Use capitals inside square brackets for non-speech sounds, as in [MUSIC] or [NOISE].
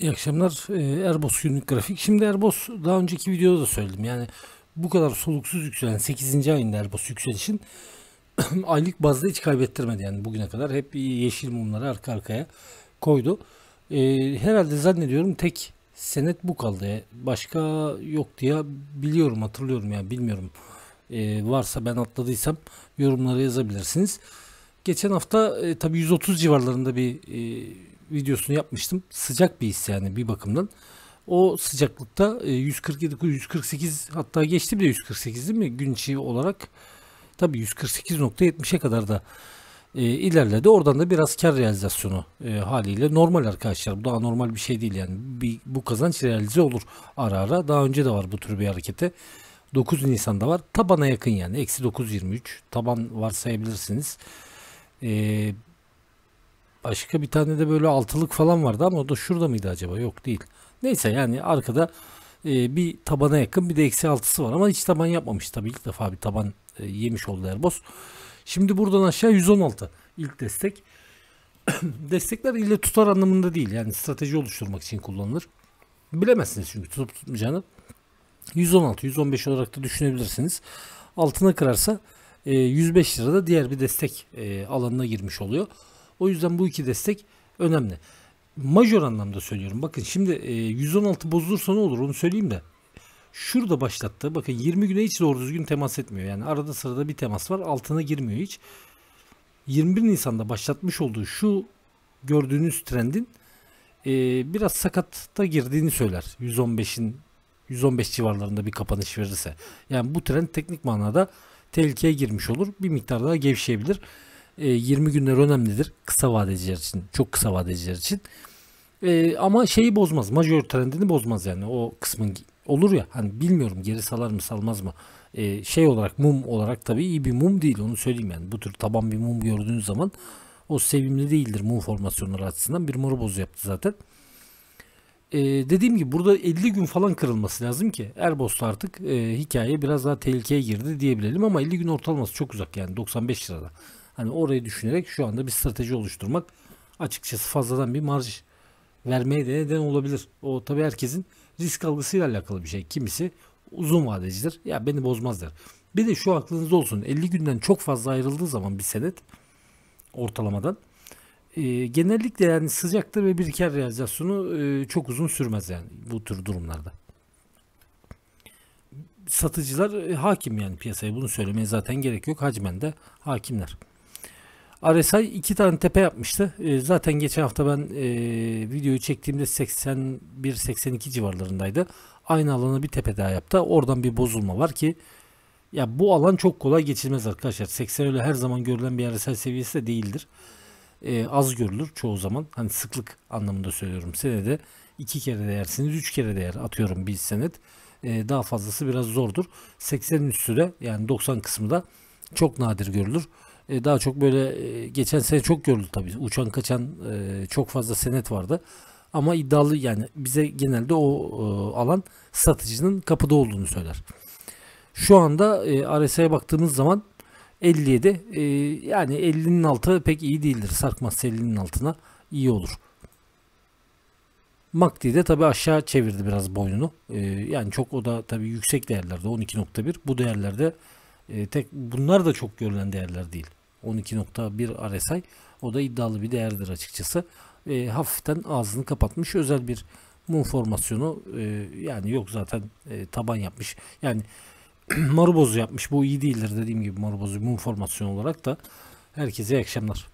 İyi akşamlar. Ee, Erbos günlük grafik. Şimdi Erbos daha önceki videoda da söyledim. Yani bu kadar soluksuz yükselen 8. ayında Erbos yükselişin [CLEARS THROAT] aylık bazda hiç kaybettirmedi. Yani bugüne kadar hep yeşil mumları arka arkaya koydu. Ee, herhalde zannediyorum tek senet bu kaldı. E, başka yok diye biliyorum hatırlıyorum yani bilmiyorum. Ee, varsa ben atladıysam yorumlara yazabilirsiniz. Geçen hafta e, tabii 130 civarlarında bir e, videosunu yapmıştım. Sıcak bir his yani bir bakımdan. O sıcaklıkta 147, e, 148 hatta geçti bile 148 değil mi? Gün içi olarak tabii 148.70'e kadar da e, ilerledi. Oradan da biraz kar realizasyonu e, haliyle normal arkadaşlar. Bu daha normal bir şey değil yani. Bir, bu kazanç realize olur ara ara. Daha önce de var bu tür bir harekete. 9 Nisan'da var. Tabana yakın yani. Eksi 9.23. Taban varsayabilirsiniz. Eee Başka bir tane de böyle altılık falan vardı ama o da şurada mıydı acaba? Yok değil. Neyse yani arkada e, bir tabana yakın bir de eksi altısı var ama hiç taban yapmamış tabii ilk defa bir taban e, yemiş oldu Erbos. Şimdi buradan aşağı 116 ilk destek. [CLEARS THROAT] Destekler ile tutar anlamında değil yani strateji oluşturmak için kullanılır. Bilemezsiniz çünkü tutup tutmayacağını. 116, 115 olarak da düşünebilirsiniz. Altına kırarsa e, 105 lirada diğer bir destek e, alanına girmiş oluyor. O yüzden bu iki destek önemli. Majör anlamda söylüyorum. Bakın şimdi 116 e, bozulursa ne olur onu söyleyeyim de. Şurada başlattı. Bakın 20 güne hiç doğru düzgün temas etmiyor. Yani arada sırada bir temas var. Altına girmiyor hiç. 21 Nisan'da başlatmış olduğu şu gördüğünüz trendin e, biraz sakatta girdiğini söyler. 115'in 115 civarlarında bir kapanış verirse. Yani bu trend teknik manada tehlikeye girmiş olur. Bir miktar daha gevşeyebilir. 20 e, günler önemlidir kısa vadeciler için, çok kısa vadeciler için. E, ama şeyi bozmaz, major trendini bozmaz yani o kısmın olur ya hani bilmiyorum geri salar mı salmaz mı e, şey olarak mum olarak tabii iyi bir mum değil onu söyleyeyim yani bu tür taban bir mum gördüğünüz zaman o sevimli değildir mum formasyonları açısından bir moru bozu yaptı zaten. Ee, dediğim gibi burada 50 gün falan kırılması lazım ki Erbos artık e, hikaye biraz daha tehlikeye girdi diyebilelim ama 50 gün ortalaması çok uzak yani 95 lirada. Hani orayı düşünerek şu anda bir strateji oluşturmak açıkçası fazladan bir marj vermeye de neden olabilir. O tabi herkesin risk algısıyla alakalı bir şey. Kimisi uzun vadecidir. Ya beni bozmaz der. Bir de şu aklınız olsun 50 günden çok fazla ayrıldığı zaman bir senet ortalamadan e, genellikle yani sıcaktır ve bir kere realizasyonu e, çok uzun sürmez yani bu tür durumlarda. Satıcılar e, hakim yani piyasaya bunu söylemeye zaten gerek yok. Hacmen de hakimler. RSI iki tane tepe yapmıştı. Ee, zaten geçen hafta ben e, videoyu çektiğimde 81-82 civarlarındaydı. Aynı alana bir tepe daha yaptı. Oradan bir bozulma var ki ya bu alan çok kolay geçilmez arkadaşlar. 80 öyle her zaman görülen bir RSI seviyesi de değildir. Ee, az görülür çoğu zaman. Hani sıklık anlamında söylüyorum. Senede iki kere değersiniz, üç kere değer atıyorum bir senet. Ee, daha fazlası biraz zordur. 80'in üstü de yani 90 kısmı da çok nadir görülür e, daha çok böyle e, geçen sene çok görüldü tabii. Uçan kaçan e, çok fazla senet vardı. Ama iddialı yani bize genelde o e, alan satıcının kapıda olduğunu söyler. Şu anda e, RSI'ye baktığımız zaman 57 e, yani 50'nin altı pek iyi değildir. Sarkmaz 50'nin altına iyi olur. MACD de tabi aşağı çevirdi biraz boynunu. E, yani çok o da tabi yüksek değerlerde 12.1 bu değerlerde e, tek bunlar da çok görülen değerler değil. 12.1 RSI o da iddialı bir değerdir açıkçası. E, hafiften ağzını kapatmış özel bir mum formasyonu e, yani yok zaten e, taban yapmış. Yani [CLEARS THROAT] marubozu yapmış. Bu iyi değildir dediğim gibi marubozu mum formasyonu olarak da herkese iyi akşamlar.